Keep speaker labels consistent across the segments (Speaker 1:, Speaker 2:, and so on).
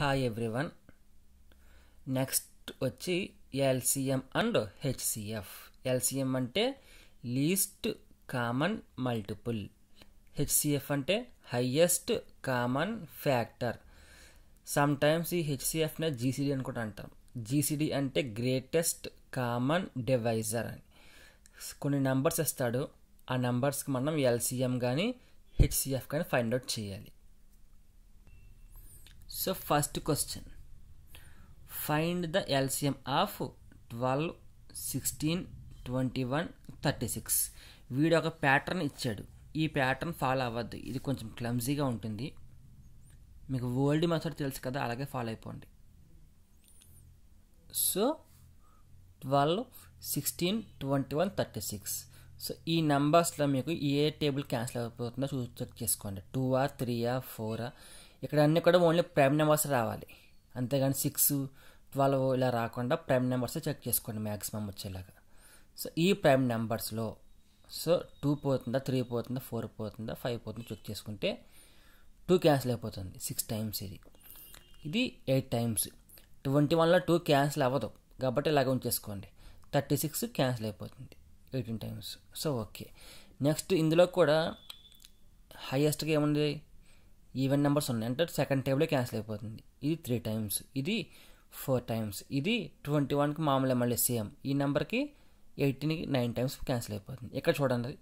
Speaker 1: Hi everyone next వచ్చి LCM and HCF LCM అంటే least common multiple HCF అంటే highest common factor some times ఈ హెచ్సిఎఫ్ని GCD అని కూడా అంటాం జీసీడీ అంటే గ్రేటెస్ట్ కామన్ డివైజర్ అని కొన్ని నంబర్స్ ఇస్తాడు ఆ నంబర్స్కి మనం ఎల్సిఎం కానీ హెచ్సిఎఫ్ కానీ ఫైండ్ అవుట్ చేయాలి so first question find the LCM of twelve sixteen twenty one thirty six వీడు ఒక ప్యాటర్న్ ఇచ్చాడు ఈ ప్యాటర్న్ ఫాలో అవ్వద్దు ఇది కొంచెం క్లమ్జీగా ఉంటుంది మీకు ఓల్డ్ మెథడ్ తెలుసు కదా అలాగే ఫాలో అయిపోండి so twelve sixteen twenty one thirty six so ఈ నెంబర్స్లో మీకు ఏ టేబుల్ క్యాన్సిల్ అయిపోతుందో చూ చెక్ చేసుకోండి టూ ఆ ఫోర్ ఫోరా ఇక్కడ అన్నీ కూడా ఓన్లీ ప్రైమ్ నెంబర్స్ రావాలి అంతేగాని సిక్స్ ట్వెల్వ్ ఇలా రాకుండా ప్రైమ్ నెంబర్స్ చెక్ చేసుకోండి మ్యాక్సిమం వచ్చేలాగా సో ఈ ప్రైమ్ నెంబర్స్లో సో టూ పోతుందా త్రీ పోతుందా ఫోర్ పోతుందా ఫైవ్ పోతుందా చెక్ చేసుకుంటే టూ క్యాన్సిల్ అయిపోతుంది సిక్స్ టైమ్స్ ఇది ఇది ఎయిట్ టైమ్స్ ట్వంటీ వన్లో టూ క్యాన్సిల్ అవ్వదు కాబట్టి ఇలాగ ఉంచేసుకోండి థర్టీ సిక్స్ క్యాన్సిల్ అయిపోతుంది eighteen times so okay next ఇందులో కూడా హయ్యెస్ట్గా ఏముంది ఈవెన్ నెంబర్స్ ఉన్నాయి అంటే సెకండ్ టేబులే క్యాన్సిల్ అయిపోతుంది ఇది త్రీ టైమ్స్ ఇది ఫోర్ టైమ్స్ ఇది ట్వంటీ వన్కి మామూలు మళ్ళీ సేమ్ ఈ నెంబర్కి ఎయిటీన్కి నైన్ టైమ్స్ క్యాన్సిల్ అయిపోతుంది ఇక్కడ చూడండి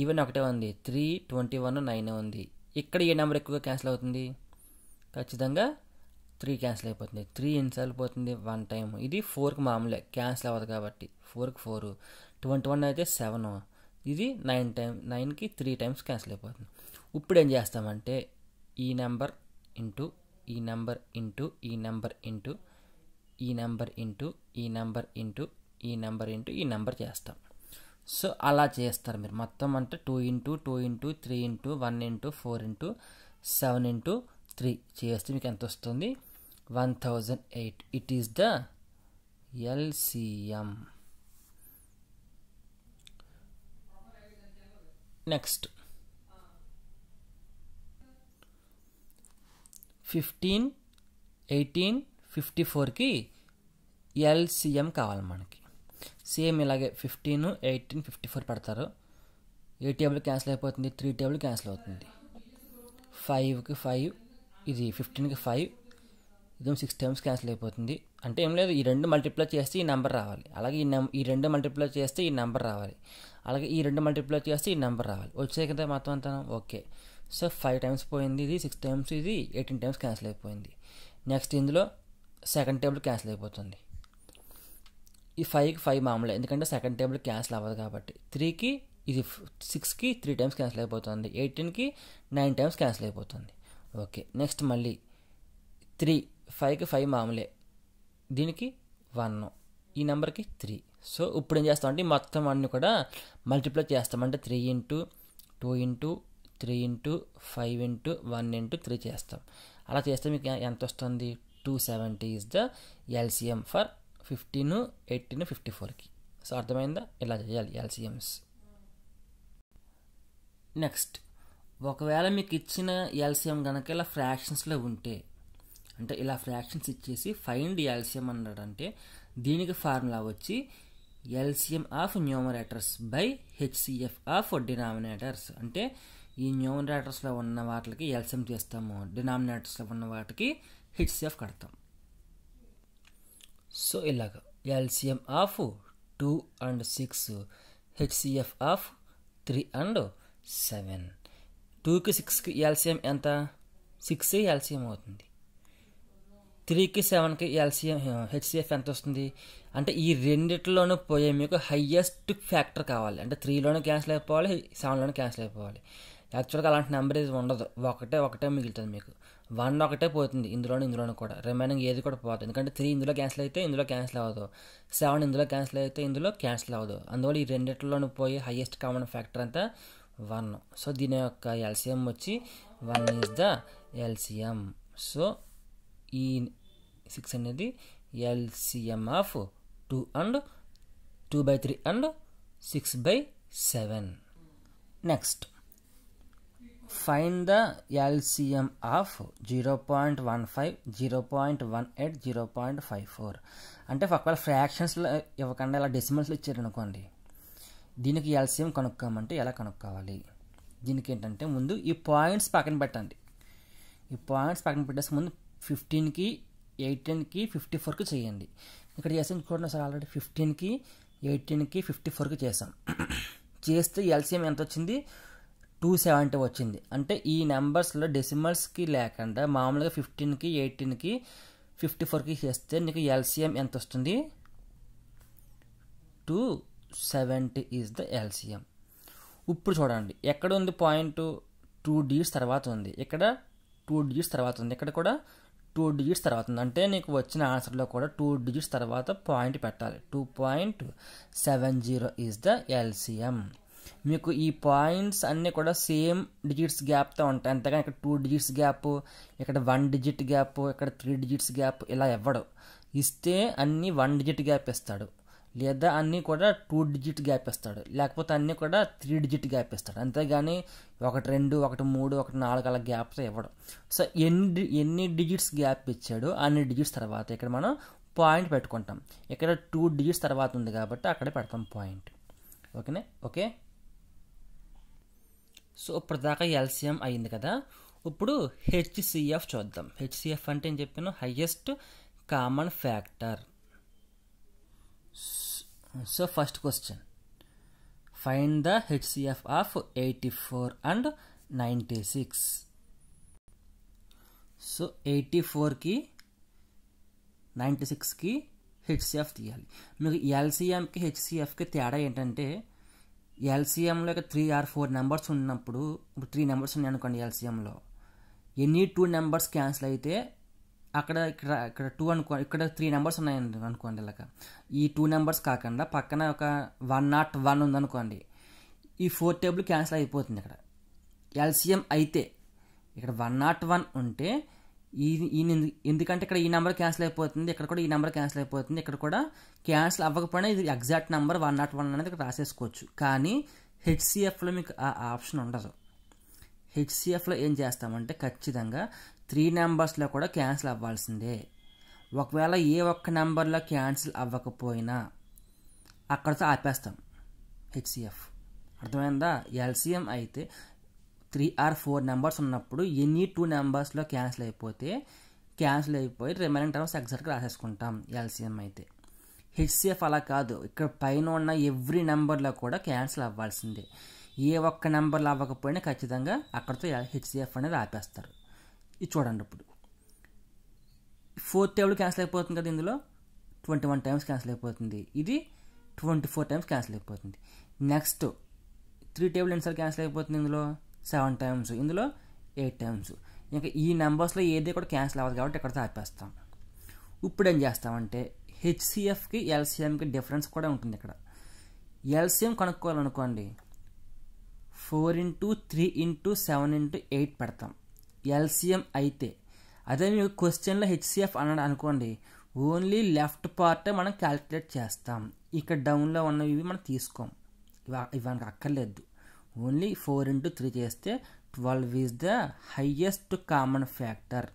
Speaker 1: ఈవెన్ ఒకటే ఉంది త్రీ ట్వంటీ వన్ నైన్ ఉంది ఇక్కడ ఏ నెంబర్ ఎక్కువగా క్యాన్సిల్ అవుతుంది ఖచ్చితంగా త్రీ క్యాన్సిల్ అయిపోతుంది త్రీ ఎన్నిసార్లు పోతుంది వన్ టైం ఇది ఫోర్కి మామూలే క్యాన్సిల్ అవ్వదు కాబట్టి ఫోర్కి ఫోర్ ట్వంటీ వన్ అయితే సెవెన్ ఇది నైన్ టైం నైన్కి త్రీ టైమ్స్ క్యాన్సిల్ అయిపోతుంది ఇప్పుడు ఏం చేస్తామంటే ఈ నెంబర్ ఇంటూ ఈ నెంబర్ ఇంటూ ఈ నెంబర్ ఇంటూ ఈ నెంబర్ ఇంటూ ఈ నెంబర్ ఇంటూ ఈ నెంబర్ ఇంటూ ఈ నెంబర్ చేస్తాం సో అలా చేస్తారు మీరు మొత్తం అంటే two into two into three into one into four into seven into three చేస్తే మీకు ఎంత వస్తుంది one thousand eight it is the LCM next fifteen eighteen fifty ఫోర్కి ఎల్సిఎం కావాలి మనకి సేమ్ ఇలాగే ఫిఫ్టీన్ ఎయిటీన్ ఫిఫ్టీ ఫోర్ పెడతారు ఏ టేబుల్ క్యాన్సిల్ అయిపోతుంది త్రీ టేబుల్ క్యాన్సిల్ అవుతుంది ఫైవ్కి ఫైవ్ ఇది ఫిఫ్టీన్కి ఫైవ్ ఇది సిక్స్ టైమ్స్ క్యాన్సిల్ అయిపోతుంది అంటే ఏం లేదు ఈ రెండు మల్టిప్లై చేస్తే ఈ నెంబర్ రావాలి అలాగే ఈ నెం ఈ రెండు మల్టిప్లై చేస్తే ఈ నెంబర్ రావాలి అలాగే ఈ రెండు మల్టిప్లై చేస్తే ఈ నెంబర్ రావాలి వచ్చాయి కదా మొత్తం అంతా ఓకే సో ఫైవ్ టైమ్స్ పోయింది ఇది సిక్స్ టైమ్స్ ఇది ఎయిటీన్ టైమ్స్ క్యాన్సిల్ అయిపోయింది నెక్స్ట్ ఇందులో సెకండ్ టేబుల్ క్యాన్సిల్ అయిపోతుంది ఈ ఫైవ్కి ఫైవ్ మామూలే ఎందుకంటే సెకండ్ టేబుల్ క్యాన్సిల్ అవ్వదు కాబట్టి త్రీకి ఇది సిక్స్కి త్రీ టైమ్స్ క్యాన్సిల్ అయిపోతుంది ఎయిటీన్కి నైన్ టైమ్స్ క్యాన్సిల్ అయిపోతుంది ఓకే నెక్స్ట్ మళ్ళీ త్రీ ఫైవ్కి ఫైవ్ మామూలే దీనికి వన్ ఈ నెంబర్కి త్రీ సో ఇప్పుడు ఏం చేస్తామంటే మొత్తం అన్నీ కూడా మల్టిప్లై చేస్తామంటే three into two into three into five into one into three చేస్తాం అలా చేస్తే మీకు ఎంత వస్తుంది two seventy is the LCM for fifteen eighteen fifty ఫోర్కి సో అర్థమైందా ఇలా చేయాలి ఎల్సిఎంస్ నెక్స్ట్ ఒకవేళ మీకు ఇచ్చిన ఎల్సిఎం కనుక ఇలా ఫ్రాక్షన్స్లో ఉంటే అంటే ఇలా ఫ్రాక్షన్స్ ఇచ్చేసి ఫైండ్ ఎల్సిఎం అన్నాడంటే దీనికి ఫార్ములా వచ్చి LCM of numerators by HCF of denominators అంటే ఈ న్యూమరేటర్స్లో ఉన్న వాటికి ఎల్సిఎం చేస్తాము డినామినేటర్స్లో ఉన్న వాటికి హెచ్సిఎఫ్ కడతాం సో ఇలాగ LCM of two and six HCF of three and seven టూకి సిక్స్కి ఎల్సిఎం ఎంత సిక్స్ ఎల్సిఎం అవుతుంది త్రీకి సెవెన్కి ఎల్సిఎం హెచ్సిఎఫ్ ఎంత వస్తుంది అంటే ఈ రెండిట్లోనూ పోయే మీకు హయ్యెస్ట్ ఫ్యాక్టర్ కావాలి అంటే త్రీలోనూ క్యాన్సిల్ అయిపోవాలి సెవెన్లోనూ క్యాన్సిల్ అయిపోవాలి యాక్చువల్గా అలాంటి నెంబర్ ఇది ఉండదు ఒకటే ఒకటే మిగులుతుంది మీకు వన్ ఒకటే పోతుంది ఇందులో ఇందులో కూడా రిమైనింగ్ ఏది కూడా పోతుంది ఎందుకంటే త్రీ ఇందులో క్యాన్సిల్ అయితే ఇందులో క్యాన్సిల్ అవ్వదు సెవెన్ ఇందులో క్యాన్సిల్ అయితే ఇందులో క్యాన్సిల్ అవ్వదు అందువల్ల ఈ రెండిట్లోనూ పోయే హైయెస్ట్ కామన్ ఫ్యాక్టర్ అంతా వన్ సో దీని యొక్క ఎల్సిఎం వచ్చి one is the LCM so ఈ సిక్స్ అనేది LCM of two and two by three and six by seven next the LCM of zero zero point one five point one eight zero point five four అంటే ఒకవేళ ఫ్రాక్షన్స్లో ఇవ్వకుండా ఇలా డెసిమల్స్లో ఇచ్చారనుకోండి దీనికి LCM కనుక్కోమంటే ఎలా కనుక్కోవాలి దీనికి ఏంటంటే ముందు ఈ పాయింట్స్ పక్కన పెట్టండి ఈ పాయింట్స్ పక్కన పెట్టేసి ముందు ఫిఫ్టీన్కి ఎయిటీన్కి ఫిఫ్టీ ఫోర్కి చేయండి ఇక్కడ చేసిన చూడండి సార్ ఆల్రెడీ ఫిఫ్టీన్కి ఎయిటీన్కి ఫిఫ్టీ ఫోర్కి చేసాం చేస్తే ఎల్సిఎం ఎంత వచ్చింది టూ సెవెంటీ వచ్చింది అంటే ఈ నెంబర్స్లో డెసిమల్స్కి లేకుండా మామూలుగా ఫిఫ్టీన్కి ఎయిటీన్కి ఫిఫ్టీ ఫోర్కి చేస్తే నీకు ఎల్సిఎం ఎంత వస్తుంది two seventy is the LCM ఇప్పుడు చూడండి ఎక్కడ ఉంది పాయింట్ టూ డిజిట్స్ తర్వాత ఉంది ఇక్కడ టూ డిజిట్స్ తర్వాత ఉంది ఇక్కడ కూడా టూ డిజిట్స్ తర్వాత ఉంది అంటే నీకు వచ్చిన ఆన్సర్లో కూడా టూ డిజిట్స్ తర్వాత పాయింట్ పెట్టాలి two point seven zero is the LCM మీకు ఈ పాయింట్స్ అన్నీ కూడా సేమ్ డిజిట్స్ గ్యాప్తో ఉంటాయి అంతేగా ఇక్కడ టూ డిజిట్స్ గ్యాప్ ఇక్కడ వన్ డిజిట్ గ్యాప్ ఇక్కడ త్రీ డిజిట్స్ గ్యాప్ ఇలా ఇవ్వడు ఇస్తే అన్నీ వన్ డిజిట్ గ్యాప్ ఇస్తాడు లేదా అన్నీ కూడా టూ డిజిట్ గ్యాప్ ఇస్తాడు లేకపోతే అన్నీ కూడా త్రీ డిజిట్ గ్యాప్ ఇస్తాడు అంతేగాని ఒకటి రెండు ఒకటి మూడు ఒకటి నాలుగు అలా గ్యాప్స్ ఇవ్వడం సో ఎన్ని ఎన్ని డిజిట్స్ గ్యాప్ ఇచ్చాడు అన్ని డిజిట్స్ తర్వాత ఇక్కడ మనం పాయింట్ పెట్టుకుంటాం ఇక్కడ టూ డిజిట్స్ తర్వాత ఉంది కాబట్టి అక్కడ పెడతాం పాయింట్ ఓకేనే ఓకే సో ఇప్పటిదాకా ఎల్సిఎం అయింది కదా ఇప్పుడు హెచ్సిఎఫ్ చూద్దాం హెచ్సిఎఫ్ అంటే ఏం చెప్పాను highest common factor so first question find the HCF of eighty four and ninety six so eighty ఫోర్కి నైంటీ సిక్స్కి హెచ్సిఎఫ్ తీయాలి మీకు ఎల్సిఎంకి హెచ్సిఎఫ్కి తేడా ఏంటంటే ఎల్సీఎంలో ఇక త్రీ ఆర్ ఫోర్ నెంబర్స్ ఉన్నప్పుడు ఇప్పుడు త్రీ నెంబర్స్ ఉన్నాయి అనుకోండి ఎల్సీఎంలో ఎనీ టూ నెంబర్స్ క్యాన్సిల్ అయితే అక్కడ ఇక్కడ ఇక్కడ టూ అనుకో ఇక్కడ త్రీ నెంబర్స్ ఉన్నాయండి అనుకోండి ఇలాగ ఈ టూ నెంబర్స్ కాకుండా పక్కన ఒక వన్ నాట్ వన్ ఉందనుకోండి ఈ ఫోర్ టేబుల్ క్యాన్సిల్ అయిపోతుంది ఇక్కడ ఎల్సీఎం అయితే ఇక్కడ వన్ నాట్ వన్ ఉంటే ఈ ఎందుకంటే ఇక్కడ ఈ నెంబర్ క్యాన్సిల్ అయిపోతుంది ఇక్కడ కూడా ఈ నెంబర్ క్యాన్సిల్ అయిపోతుంది ఇక్కడ కూడా క్యాన్సిల్ అవ్వకపోయినా ఇది exact number one not one అనేది ఇక్కడ రాసేసుకోవచ్చు కానీ హెచ్సిఎఫ్లో మీకు ఆ ఆప్షన్ ఉండదు హెచ్సిఎఫ్లో ఏం చేస్తామంటే ఖచ్చితంగా త్రీ నెంబర్స్లో కూడా క్యాన్సిల్ అవ్వాల్సిందే ఒకవేళ ఏ ఒక్క నెంబర్లో క్యాన్సిల్ అవ్వకపోయినా అక్కడితో ఆపేస్తాం హెచ్సిఎఫ్ అర్థమైందా ఎల్సిఎం అయితే త్రీ ఆర్ ఫోర్ నెంబర్స్ ఉన్నప్పుడు ఎనీ టూ నెంబర్స్లో క్యాన్సిల్ అయిపోతే క్యాన్సిల్ అయిపోయి రిమైనింగ్ టర్మ్స్ ఎగ్జాక్ట్గా రాసేసుకుంటాం ఎల్సిఎం అయితే హెచ్సిఎఫ్ అలా కాదు ఇక్కడ పైన ఉన్న ఎవ్రీ నెంబర్లో కూడా క్యాన్సిల్ అవ్వాల్సిందే ఏ ఒక్క నెంబర్లు అవ్వకపోయినా ఖచ్చితంగా అక్కడితో హెచ్సిఎఫ్ అనేది ఆపేస్తారు ఇది చూడండి ఇప్పుడు ఫోర్త్ టేబుల్ క్యాన్సిల్ అయిపోతుంది కదా ఇందులో ట్వంటీ వన్ టైమ్స్ క్యాన్సిల్ అయిపోతుంది ఇది ట్వంటీ ఫోర్ టైమ్స్ క్యాన్సిల్ అయిపోతుంది నెక్స్ట్ త్రీ టేబుల్ ఎన్నిసార్లు క్యాన్సిల్ అయిపోతుంది ఇందులో సెవెన్ టైమ్స్ ఇందులో ఎయిట్ టైమ్స్ ఇంకా ఈ నెంబర్స్లో ఏది కూడా క్యాన్సిల్ అవ్వదు కాబట్టి ఇక్కడ ఆపేస్తాం ఇప్పుడు ఏం చేస్తామంటే హెచ్సిఎఫ్కి ఎల్సిఎంకి డిఫరెన్స్ కూడా ఉంటుంది ఇక్కడ ఎల్సిఎం కనుక్కోవాలనుకోండి four into three into seven into eight పెడతాం ఎల్సిఎం అయితే అదే మీకు క్వశ్చన్లో హెచ్సిఎఫ్ అన్నాడు అనుకోండి ఓన్లీ లెఫ్ట్ పార్ట్ మనం క్యాల్కులేట్ చేస్తాం ఇక్కడ డౌన్లో ఉన్నవి మనం తీసుకోం ఇవి ఇవి అక్కర్లేదు ఓన్లీ ఫోర్ ఇంటూ త్రీ చేస్తే twelve is the highest common factor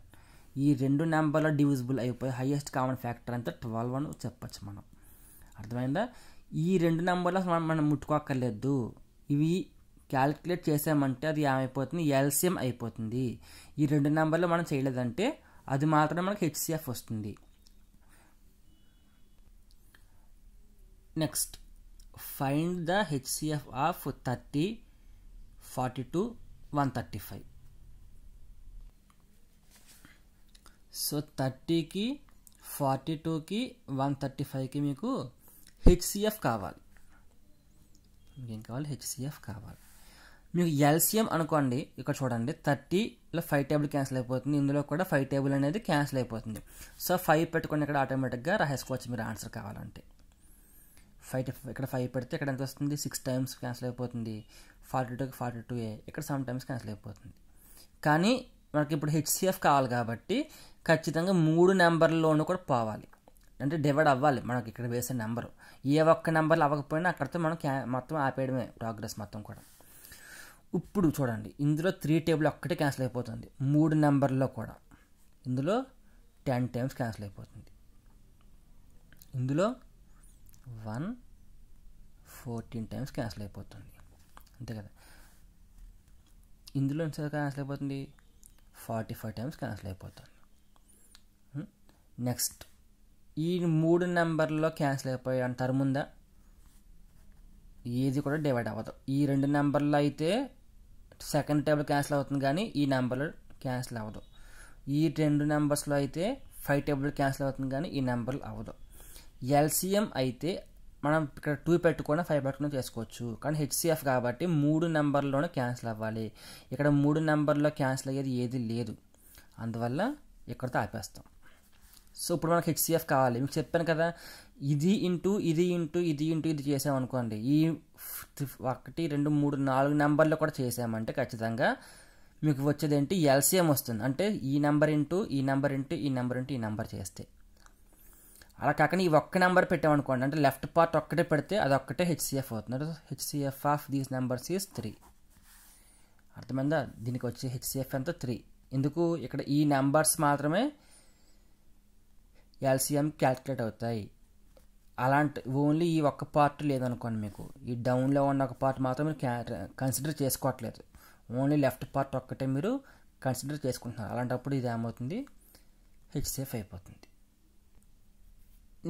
Speaker 1: ఈ రెండు నెంబర్లో డివిజిబుల్ అయిపోయి హయ్యెస్ట్ కామన్ ఫ్యాక్టర్ అంతా ట్వెల్వ్ అని చెప్పచ్చు మనం అర్థమైందా ఈ రెండు నెంబర్లు మనం మనం ముట్టుకోక్కర్లేదు ఇవి క్యాలిక్యులేట్ చేసామంటే అది ఏమైపోతుంది ఎల్సిఎం అయిపోతుంది ఈ రెండు నెంబర్లు మనం చేయలేదంటే అది మాత్రమే మనకు హెచ్సిఎఫ్ వస్తుంది next find the HCF of thirty forty two one thirty five so థర్టీకి ఫార్టీ టూకి వన్ థర్టీ ఫైవ్కి మీకు హెచ్సిఎఫ్ కావాలి ఏం కావాలి హెచ్సిఎఫ్ కావాలి మీకు ఎల్సిఎం అనుకోండి ఇక్కడ చూడండి థర్టీలో ఫైవ్ టేబుల్ క్యాన్సిల్ అయిపోతుంది ఇందులో కూడా ఫైవ్ టేబుల్ అనేది క్యాన్సిల్ అయిపోతుంది సో ఫైవ్ పెట్టుకుని ఇక్కడ ఆటోమేటిక్గా రాసేసుకోవచ్చు మీరు ఆన్సర్ కావాలంటే ఫైవ్ ఇక్కడ ఫైవ్ పెడితే ఇక్కడ ఎంత వస్తుంది సిక్స్ టైమ్స్ క్యాన్సిల్ అయిపోతుంది ఫార్టీ టూకి ఫార్టీ టూ ఏ ఇక్కడ సమ్ టైమ్స్ క్యాన్సిల్ అయిపోతుంది కానీ మనకి ఇప్పుడు హెచ్సిఎఫ్ కావాలి కాబట్టి ఖచ్చితంగా మూడు నెంబర్లోనూ కూడా పోవాలి అంటే డివైడ్ అవ్వాలి మనకి ఇక్కడ వేసే నెంబరు ఏ ఒక్క నెంబర్లు అవ్వకపోయినా అక్కడితో మనం క్యా మొత్తం ఆపేయడమే ప్రోగ్రెస్ మొత్తం కూడా ఇప్పుడు చూడండి ఇందులో త్రీ టేబుల్ ఒక్కటే క్యాన్సిల్ అయిపోతుంది మూడు నెంబర్లో కూడా ఇందులో టెన్ టైమ్స్ క్యాన్సిల్ అయిపోతుంది ఇందులో వన్ ఫోర్టీన్ టైమ్స్ క్యాన్సిల్ అయిపోతుంది అంతే కదా ఇందులో ఎన్నిసార్లు క్యాన్సిల్ అయిపోతుంది ఫార్టీ ఫైవ్ టైమ్స్ క్యాన్సిల్ అయిపోతుంది నెక్స్ట్ hmm? ఈ మూడు నెంబర్లో క్యాన్సిల్ అయిపోయి అంటారు ముందా ఏది కూడా డివైడ్ అవ్వదు ఈ రెండు నెంబర్లో అయితే సెకండ్ టేబుల్ క్యాన్సిల్ అవుతుంది కానీ ఈ నెంబర్లో క్యాన్సిల్ అవ్వదు ఈ రెండు నెంబర్స్లో అయితే ఫైవ్ టేబుల్ క్యాన్సిల్ అవుతుంది కానీ ఈ నెంబర్లు అవ్వదు ఎల్సిఎం అయితే మనం ఇక్కడ టూ పెట్టుకొని ఫైవ్ పెట్టుకుని చేసుకోవచ్చు కానీ హెచ్సిఎఫ్ కాబట్టి మూడు నెంబర్లోనే క్యాన్సిల్ అవ్వాలి ఇక్కడ మూడు నెంబర్లో క్యాన్సిల్ అయ్యేది ఏది లేదు అందువల్ల ఇక్కడతో ఆపేస్తాం సో ఇప్పుడు మనకు హెచ్సిఎఫ్ కావాలి మీకు చెప్పాను కదా ఇది ఇంటూ ఇది ఇంటూ ఇది ఇంటూ ఇది చేసామనుకోండి ఈ ఒకటి రెండు మూడు నాలుగు నెంబర్లో కూడా చేసామంటే ఖచ్చితంగా మీకు వచ్చేది ఏంటి ఎల్సిఎం వస్తుంది అంటే ఈ నెంబర్ ఇంటూ ఈ నెంబర్ ఇంటూ ఈ నెంబర్ ఇంటూ ఈ నెంబర్ చేస్తే అలా కాకుండా ఈ ఒక్క నెంబర్ పెట్టామనుకోండి అంటే లెఫ్ట్ పార్ట్ ఒక్కటే పెడితే అది ఒక్కటే హెచ్సిఎఫ్ అవుతుంది HCF of these numbers is three అర్థమైందా దీనికి వచ్చే హెచ్సిఎఫ్ ఎంత త్రీ ఎందుకు ఇక్కడ ఈ నెంబర్స్ మాత్రమే ఎల్సిఎం క్యాల్కులేట్ అవుతాయి అలాంటి ఓన్లీ ఈ ఒక్క పార్ట్ లేదనుకోండి మీకు ఈ డౌన్లో ఉన్న ఒక పార్ట్ మాత్రం మీరు కన్సిడర్ చేసుకోవట్లేదు ఓన్లీ లెఫ్ట్ పార్ట్ ఒక్కటే మీరు కన్సిడర్ చేసుకుంటున్నారు అలాంటప్పుడు ఇది ఏమవుతుంది హెచ్సిఎఫ్ అయిపోతుంది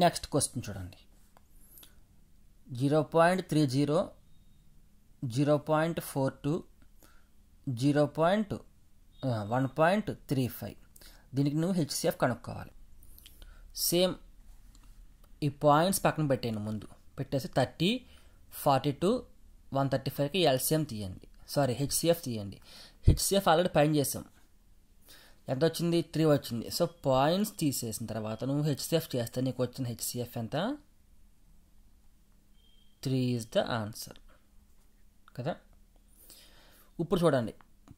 Speaker 1: నెక్స్ట్ క్వశ్చన్ చూడండి zero point three zero zero point four two zero point one point three five దీనికి నువ్వు హెచ్సిఎఫ్ కనుక్కోవాలి సేమ్ ఈ పాయింట్స్ పక్కన పెట్టాను ముందు పెట్టేసి thirty forty two one thirty ఫైవ్కి ఎల్సిఎం తీయండి సారీ హెచ్సిఎఫ్ తీయండి హెచ్సిఎఫ్ ఆల్రెడీ పైన చేసాం ఎంత వచ్చింది త్రీ వచ్చింది సో పాయింట్స్ తీసేసిన తర్వాత నువ్వు హెచ్సిఎఫ్ చేస్తే నీకు వచ్చిన హెచ్సిఎఫ్ ఎంత త్రీ ఈజ్ ద ఆన్సర్ కదా ఇప్పుడు చూడండి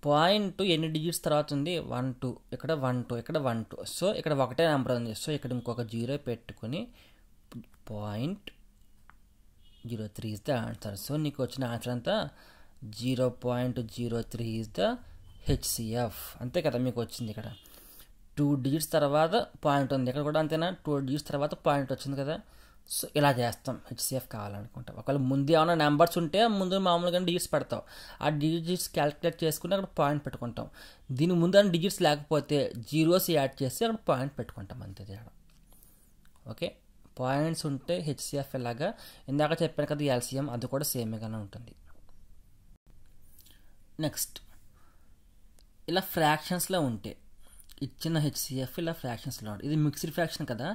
Speaker 1: పాయింట్ ఎన్ని డిజిట్స్ తర్వాత ఉంది వన్ టూ ఇక్కడ వన్ టూ ఇక్కడ వన్ టూ సో ఇక్కడ ఒకటే నెంబర్ ఉంది సో ఇక్కడ ఇంకొక జీరో పెట్టుకొని point zero three is the answer so నీకు వచ్చిన ఆన్సర్ అంతా zero point zero three is the HCF అంతే కదా మీకు వచ్చింది ఇక్కడ టూ డిజిట్స్ తర్వాత పాయింట్ ఉంది ఇక్కడ కూడా అంతేనా టూ డిజిట్స్ తర్వాత పాయింట్ వచ్చింది కదా సో ఇలా చేస్తాం హెచ్సిఎఫ్ కావాలనుకుంటాం ఒకవేళ ముందు ఏమైనా నెంబర్స్ ఉంటే ముందు మామూలుగా డిజిట్స్ పెడతాం ఆ డిజిట్స్ క్యాలిక్యులేట్ చేసుకుని అక్కడ పాయింట్ పెట్టుకుంటాం దీని ముందు డిజిట్స్ లేకపోతే జీరోస్ యాడ్ చేసి అక్కడ పాయింట్ పెట్టుకుంటాం అంతే తేడా ఓకే పాయింట్స్ ఉంటే హెచ్సిఎఫ్ ఇలాగా ఇందాక చెప్పాను కదా ఎల్సిఎం అది కూడా సేమ్గానే ఉంటుంది నెక్స్ట్ ఇలా ఫ్రాక్షన్స్లో ఉంటే ఇచ్చిన హెచ్సిఎఫ్ ఇలా ఫ్రాక్షన్స్లో ఉంటాయి ఇది మిక్స్డ్ ఫ్రాక్షన్ కదా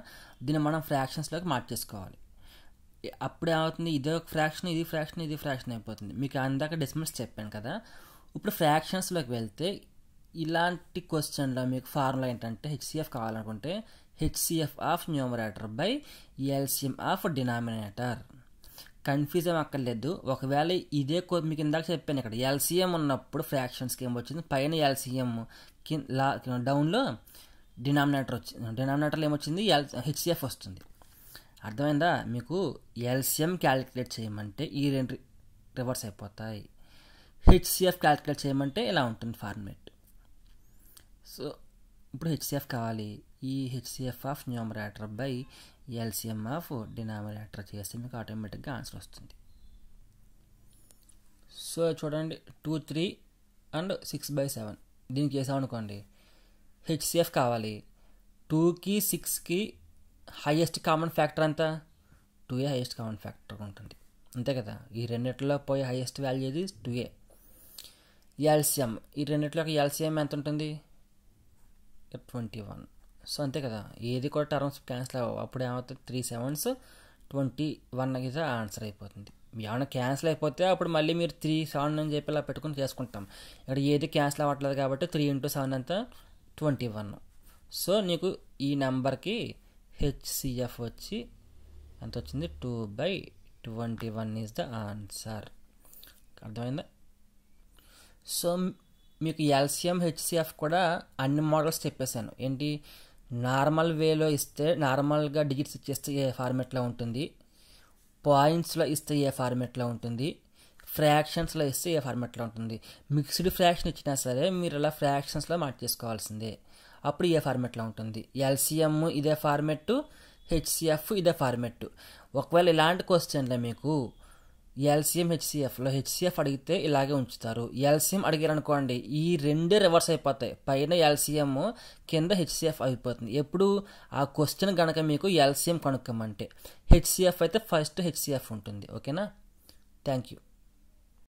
Speaker 1: దీన్ని మనం ఫ్రాక్షన్స్లోకి మార్చేసుకోవాలి అప్పుడే అవుతుంది ఇదే ఒక ఫ్రాక్షన్ ఇది ఫ్రాక్షన్ ఇది ఫ్రాక్షన్ అయిపోతుంది మీకు అందాక డిస్మిస్ చెప్పాను కదా ఇప్పుడు ఫ్రాక్షన్స్లోకి వెళ్తే ఇలాంటి క్వశ్చన్లో మీకు ఫార్ములా ఏంటంటే హెచ్సిఎఫ్ కావాలనుకుంటే HCF of numerator by LCM of denominator confuse ఏం అక్కర్లేదు ఒకవేళ ఇదే కోర్ మీకు ఇందాక చెప్పాను ఇక్కడ ఎల్సీఎం ఉన్నప్పుడు ఫ్రాక్షన్ స్కీమ్ వచ్చింది పైన ఎల్సీఎం లా డౌన్లో డినామినేటర్ వచ్చింది డినామినేటర్లో ఏమొచ్చింది ఎల్ హెచ్సిఎఫ్ వస్తుంది అర్థమైందా మీకు ఎల్సిఎం క్యాలిక్యులేట్ చేయమంటే ఈ రెండు రివర్స్ అయిపోతాయి హెచ్సిఎఫ్ క్యాలిక్యులేట్ చేయమంటే ఇలా ఉంటుంది ఫార్మేట్ సో ఇప్పుడు హెచ్సిఎఫ్ కావాలి ఈ HCF of numerator by LCM of denominator చేస్తే మీకు ఆటోమేటిక్గా ఆన్సర్ వస్తుంది సో చూడండి two three and six by seven దీనికి చేసామనుకోండి హెచ్సిఎఫ్ కావాలి టూకి సిక్స్కి హైయెస్ట్ కామన్ ఫ్యాక్టర్ అంతా టూఏ హైయెస్ట్ కామన్ ఫ్యాక్టర్ ఉంటుంది అంతే కదా ఈ రెండిట్లో పోయి హైయెస్ట్ వాల్యూ ఏది టూఏ ఎల్సిఎం ఈ రెండిట్లో ఎల్సిఎం ఎంత ఉంటుంది ట్వంటీ వన్ సో అంతే కదా ఏది కూడా టర్మ్స్ క్యాన్సిల్ అవ్వవు అప్పుడు ఏమవుతుంది త్రీ సెవెన్స్ ట్వంటీ వన్ అయితే ఆన్సర్ అయిపోతుంది ఏమైనా క్యాన్సిల్ అయిపోతే అప్పుడు మళ్ళీ మీరు త్రీ సెవెన్ అని చెప్పి ఇలా పెట్టుకుని చేసుకుంటాం ఇక్కడ ఏది క్యాన్సిల్ అవ్వట్లేదు కాబట్టి త్రీ ఇంటూ సెవెన్ అంతా ట్వంటీ వన్ సో నీకు ఈ నెంబర్కి హెచ్సిఎఫ్ వచ్చి ఎంత వచ్చింది two by twenty one is the answer అర్థమైందా సో మీకు ఎల్సిఎం హెచ్సిఎఫ్ కూడా అన్ని మోడల్స్ చెప్పేశాను ఏంటి నార్మల్ వేలో ఇస్తే నార్మల్గా డిజిట్స్ ఇచ్చేస్తే ఏ ఫార్మెట్లో ఉంటుంది పాయింట్స్లో ఇస్తే ఏ ఫార్మెట్లో ఉంటుంది ఫ్రాక్షన్స్లో ఇస్తే ఏ ఫార్మెట్లో ఉంటుంది మిక్స్డ్ ఫ్రాక్షన్ ఇచ్చినా సరే మీరు ఇలా ఫ్రాక్షన్స్లో చేసుకోవాల్సిందే అప్పుడు ఏ ఫార్మెట్లో ఉంటుంది ఎల్సిఎం ఇదే ఫార్మెట్టు హెచ్సిఎఫ్ ఇదే ఫార్మెట్టు ఒకవేళ ఇలాంటి క్వశ్చన్లో మీకు ఎల్సిఎం హెచ్సిఎఫ్లో హెచ్సిఎఫ్ అడిగితే ఇలాగే ఉంచుతారు ఎల్సిఎం అడిగారనుకోండి ఈ రెండే రివర్స్ అయిపోతాయి పైన ఎల్సిఎమ్ కింద హెచ్సిఎఫ్ అయిపోతుంది ఎప్పుడు ఆ క్వశ్చన్ కనుక మీకు ఎల్సిఎం కనుక్కోమంటే హెచ్సిఎఫ్ అయితే ఫస్ట్ హెచ్సిఎఫ్ ఉంటుంది ఓకేనా థ్యాంక్ యూ